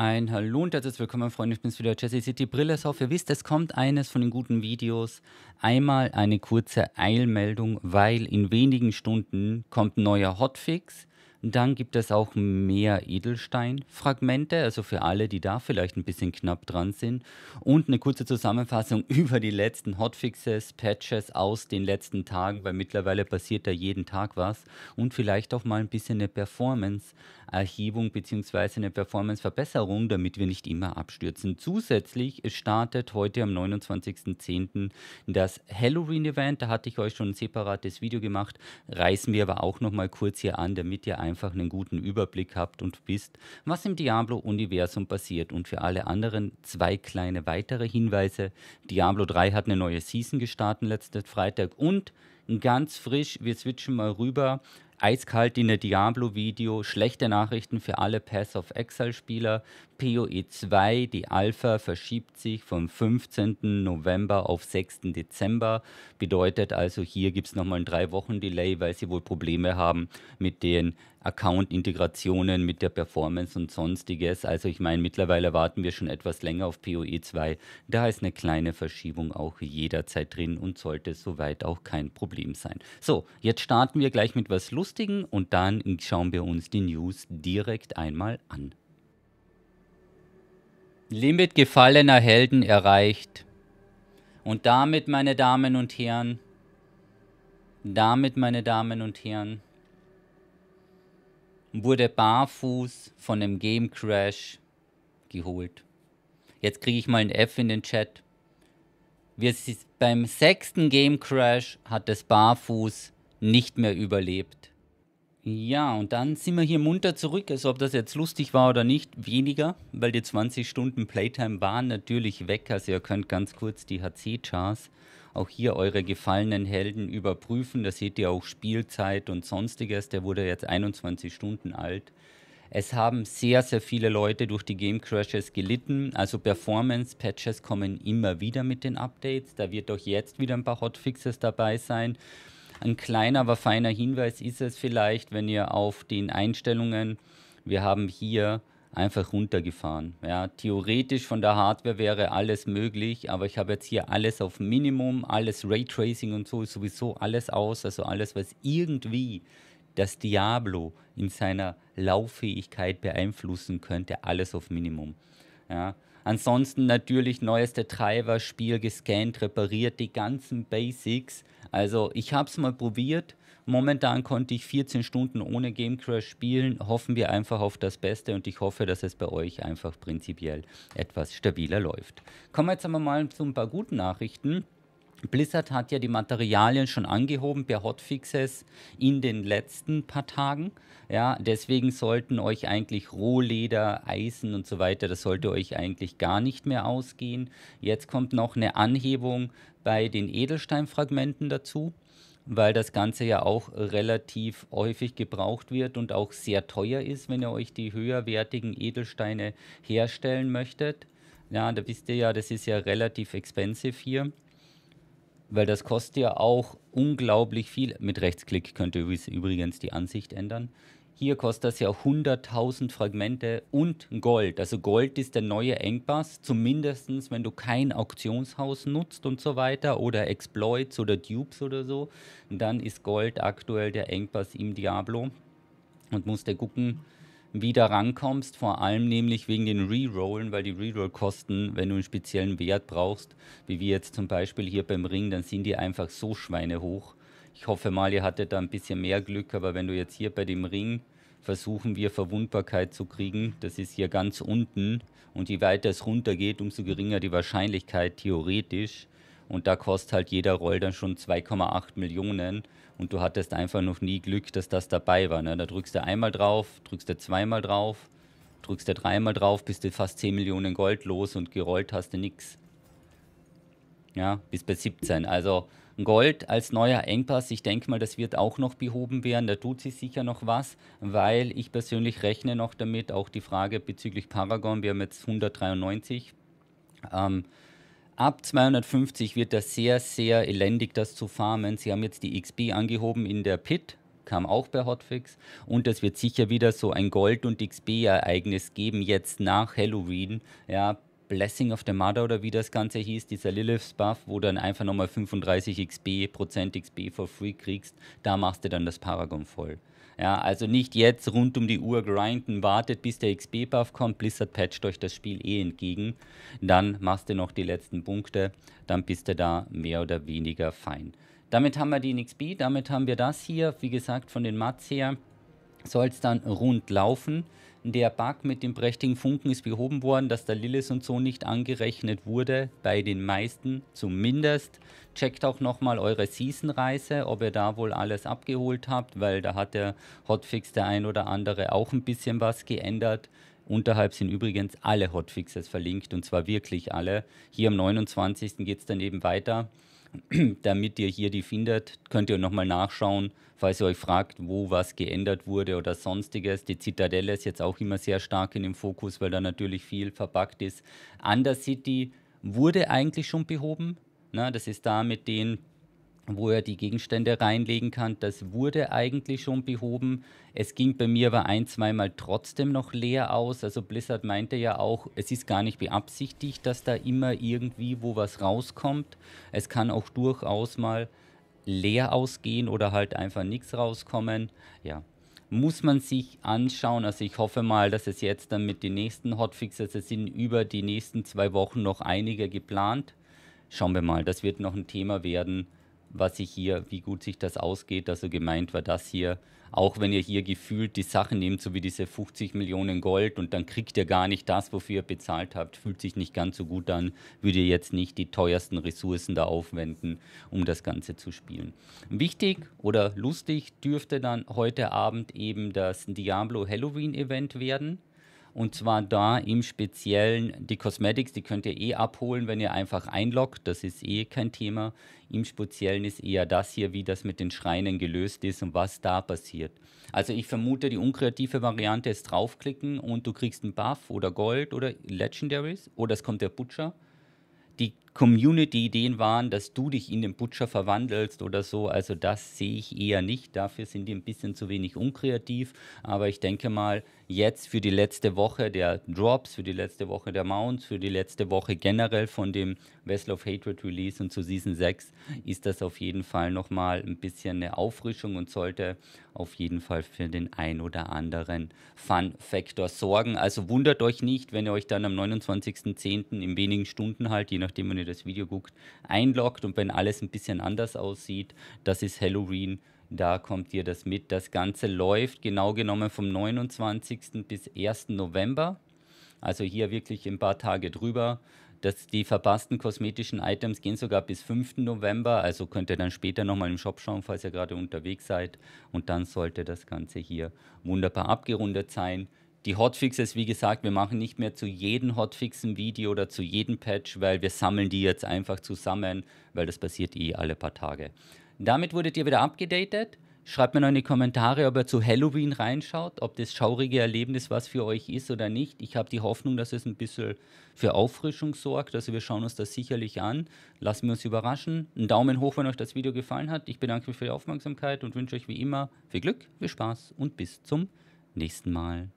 Ein Hallo und herzlich willkommen, Freunde. Ich bin's wieder, Jesse City Brilleshoff. Ihr wisst, es kommt eines von den guten Videos. Einmal eine kurze Eilmeldung, weil in wenigen Stunden kommt ein neuer Hotfix. Dann gibt es auch mehr Edelsteinfragmente, also für alle, die da vielleicht ein bisschen knapp dran sind. Und eine kurze Zusammenfassung über die letzten Hotfixes, Patches aus den letzten Tagen, weil mittlerweile passiert da jeden Tag was. Und vielleicht auch mal ein bisschen eine Performance Erhebung bzw. eine Performanceverbesserung, damit wir nicht immer abstürzen. Zusätzlich startet heute am 29.10. das Halloween-Event. Da hatte ich euch schon ein separates Video gemacht. Reißen wir aber auch nochmal kurz hier an, damit ihr einfach einen guten Überblick habt und wisst, was im Diablo-Universum passiert. Und für alle anderen zwei kleine weitere Hinweise. Diablo 3 hat eine neue Season gestartet letzten Freitag und ganz frisch, wir switchen mal rüber. Eiskalt in der Diablo-Video, schlechte Nachrichten für alle Pass of Exile-Spieler. PoE 2, die Alpha, verschiebt sich vom 15. November auf 6. Dezember. Bedeutet also, hier gibt es nochmal ein drei Wochen Delay, weil sie wohl Probleme haben mit den Account-Integrationen mit der Performance und sonstiges. Also ich meine, mittlerweile warten wir schon etwas länger auf PoE 2. Da ist eine kleine Verschiebung auch jederzeit drin und sollte soweit auch kein Problem sein. So, jetzt starten wir gleich mit was Lustigem und dann schauen wir uns die News direkt einmal an. Limit gefallener Helden erreicht. Und damit, meine Damen und Herren, damit, meine Damen und Herren, wurde barfuß von einem Game Crash geholt. Jetzt kriege ich mal ein F in den Chat. Wir, beim sechsten Game Crash hat das Barfuß nicht mehr überlebt. Ja, und dann sind wir hier munter zurück. Also ob das jetzt lustig war oder nicht, weniger, weil die 20 Stunden Playtime waren natürlich weg. Also ihr könnt ganz kurz die HC-Chars auch hier eure gefallenen Helden überprüfen. Da seht ihr auch Spielzeit und sonstiges. Der wurde jetzt 21 Stunden alt. Es haben sehr, sehr viele Leute durch die Game Crashes gelitten. Also Performance-Patches kommen immer wieder mit den Updates. Da wird auch jetzt wieder ein paar Hotfixes dabei sein. Ein kleiner, aber feiner Hinweis ist es vielleicht, wenn ihr auf den Einstellungen, wir haben hier einfach runtergefahren. Ja, theoretisch von der Hardware wäre alles möglich, aber ich habe jetzt hier alles auf Minimum, alles Raytracing und so ist sowieso alles aus, also alles, was irgendwie das Diablo in seiner Lauffähigkeit beeinflussen könnte, alles auf Minimum. Ja. Ansonsten natürlich neueste Treiber, Spiel gescannt, repariert, die ganzen Basics. Also ich habe es mal probiert, Momentan konnte ich 14 Stunden ohne Game Crash spielen. Hoffen wir einfach auf das Beste und ich hoffe, dass es bei euch einfach prinzipiell etwas stabiler läuft. Kommen wir jetzt aber mal zu ein paar guten Nachrichten. Blizzard hat ja die Materialien schon angehoben per Hotfixes in den letzten paar Tagen. Ja, deswegen sollten euch eigentlich Rohleder, Eisen und so weiter, das sollte euch eigentlich gar nicht mehr ausgehen. Jetzt kommt noch eine Anhebung bei den Edelsteinfragmenten dazu weil das Ganze ja auch relativ häufig gebraucht wird und auch sehr teuer ist, wenn ihr euch die höherwertigen Edelsteine herstellen möchtet. Ja, da wisst ihr ja, das ist ja relativ expensive hier, weil das kostet ja auch unglaublich viel. Mit Rechtsklick könnt ihr übrigens die Ansicht ändern. Hier kostet das ja 100.000 Fragmente und Gold. Also Gold ist der neue Engpass, zumindest wenn du kein Auktionshaus nutzt und so weiter oder Exploits oder Dupes oder so. Dann ist Gold aktuell der Engpass im Diablo und musst dir gucken, wie du rankommst. Vor allem nämlich wegen den Rerollen, weil die Reroll-Kosten, wenn du einen speziellen Wert brauchst, wie wir jetzt zum Beispiel hier beim Ring, dann sind die einfach so schweinehoch. Ich hoffe mal, ihr hattet da ein bisschen mehr Glück, aber wenn du jetzt hier bei dem Ring versuchen wir Verwundbarkeit zu kriegen. Das ist hier ganz unten und je weiter es runter geht, umso geringer die Wahrscheinlichkeit theoretisch. Und da kostet halt jeder Roll dann schon 2,8 Millionen und du hattest einfach noch nie Glück, dass das dabei war. Ne? Da drückst du einmal drauf, drückst du zweimal drauf, drückst du dreimal drauf, bist du fast 10 Millionen Gold los und gerollt hast du nichts. Ja, bis bei 17. Also Gold als neuer Engpass, ich denke mal, das wird auch noch behoben werden, da tut sich sicher noch was, weil ich persönlich rechne noch damit, auch die Frage bezüglich Paragon, wir haben jetzt 193. Ähm, ab 250 wird das sehr, sehr elendig, das zu farmen. Sie haben jetzt die XP angehoben in der Pit, kam auch bei Hotfix. Und es wird sicher wieder so ein Gold- und XP-Ereignis geben, jetzt nach Halloween. Ja, Blessing of the Mother oder wie das Ganze hieß, dieser Lilith's Buff, wo du dann einfach nochmal 35 XP, Prozent XP for free kriegst, da machst du dann das Paragon voll. Ja, also nicht jetzt rund um die Uhr grinden, wartet bis der XP-Buff kommt, Blizzard patcht euch das Spiel eh entgegen, dann machst du noch die letzten Punkte, dann bist du da mehr oder weniger fein. Damit haben wir den XP, damit haben wir das hier, wie gesagt, von den Mats her soll es dann rund laufen. Der Bug mit dem prächtigen Funken ist behoben worden, dass der Lilith und so nicht angerechnet wurde, bei den meisten zumindest. Checkt auch nochmal eure Season-Reise, ob ihr da wohl alles abgeholt habt, weil da hat der Hotfix der ein oder andere auch ein bisschen was geändert. Unterhalb sind übrigens alle Hotfixes verlinkt und zwar wirklich alle. Hier am 29. geht es dann eben weiter. damit ihr hier die findet, könnt ihr nochmal nachschauen, falls ihr euch fragt, wo was geändert wurde oder sonstiges. Die Zitadelle ist jetzt auch immer sehr stark in dem Fokus, weil da natürlich viel verpackt ist. Undercity wurde eigentlich schon behoben. Na, ne? das ist da mit den wo er die Gegenstände reinlegen kann. Das wurde eigentlich schon behoben. Es ging bei mir aber ein, zweimal trotzdem noch leer aus. Also Blizzard meinte ja auch, es ist gar nicht beabsichtigt, dass da immer irgendwie wo was rauskommt. Es kann auch durchaus mal leer ausgehen oder halt einfach nichts rauskommen. Ja, muss man sich anschauen. Also ich hoffe mal, dass es jetzt dann mit den nächsten Hotfixes, es sind über die nächsten zwei Wochen noch einige geplant. Schauen wir mal, das wird noch ein Thema werden was sich hier, wie gut sich das ausgeht. Also gemeint war das hier, auch wenn ihr hier gefühlt die Sachen nehmt, so wie diese 50 Millionen Gold und dann kriegt ihr gar nicht das, wofür ihr bezahlt habt, fühlt sich nicht ganz so gut an, würde ihr jetzt nicht die teuersten Ressourcen da aufwenden, um das Ganze zu spielen. Wichtig oder lustig dürfte dann heute Abend eben das Diablo Halloween Event werden. Und zwar da im Speziellen die Cosmetics, die könnt ihr eh abholen, wenn ihr einfach einloggt. Das ist eh kein Thema. Im Speziellen ist eher das hier, wie das mit den Schreinen gelöst ist und was da passiert. Also ich vermute, die unkreative Variante ist draufklicken und du kriegst einen Buff oder Gold oder Legendaries oder es kommt der Butcher. Die Community-Ideen waren, dass du dich in den Butcher verwandelst oder so. Also das sehe ich eher nicht. Dafür sind die ein bisschen zu wenig unkreativ. Aber ich denke mal, jetzt für die letzte Woche der Drops, für die letzte Woche der Mounts, für die letzte Woche generell von dem Vessel of Hatred Release und zu Season 6 ist das auf jeden Fall nochmal ein bisschen eine Auffrischung und sollte auf jeden Fall für den ein oder anderen Fun-Faktor sorgen. Also wundert euch nicht, wenn ihr euch dann am 29.10. in wenigen Stunden halt, je nachdem, wenn ihr das Video guckt, einloggt und wenn alles ein bisschen anders aussieht, das ist Halloween. Da kommt ihr das mit. Das Ganze läuft genau genommen vom 29. bis 1. November. Also hier wirklich ein paar Tage drüber. Das, die verpassten kosmetischen Items gehen sogar bis 5. November, also könnt ihr dann später nochmal im Shop schauen, falls ihr gerade unterwegs seid. Und dann sollte das Ganze hier wunderbar abgerundet sein. Die Hotfixes, wie gesagt, wir machen nicht mehr zu jedem Hotfix ein Video oder zu jedem Patch, weil wir sammeln die jetzt einfach zusammen, weil das passiert eh alle paar Tage. Damit wurdet ihr wieder abgedatet. Schreibt mir noch in die Kommentare, ob ihr zu Halloween reinschaut, ob das schaurige Erlebnis was für euch ist oder nicht. Ich habe die Hoffnung, dass es ein bisschen für Auffrischung sorgt. Also wir schauen uns das sicherlich an. Lassen wir uns überraschen. Einen Daumen hoch, wenn euch das Video gefallen hat. Ich bedanke mich für die Aufmerksamkeit und wünsche euch wie immer viel Glück, viel Spaß und bis zum nächsten Mal.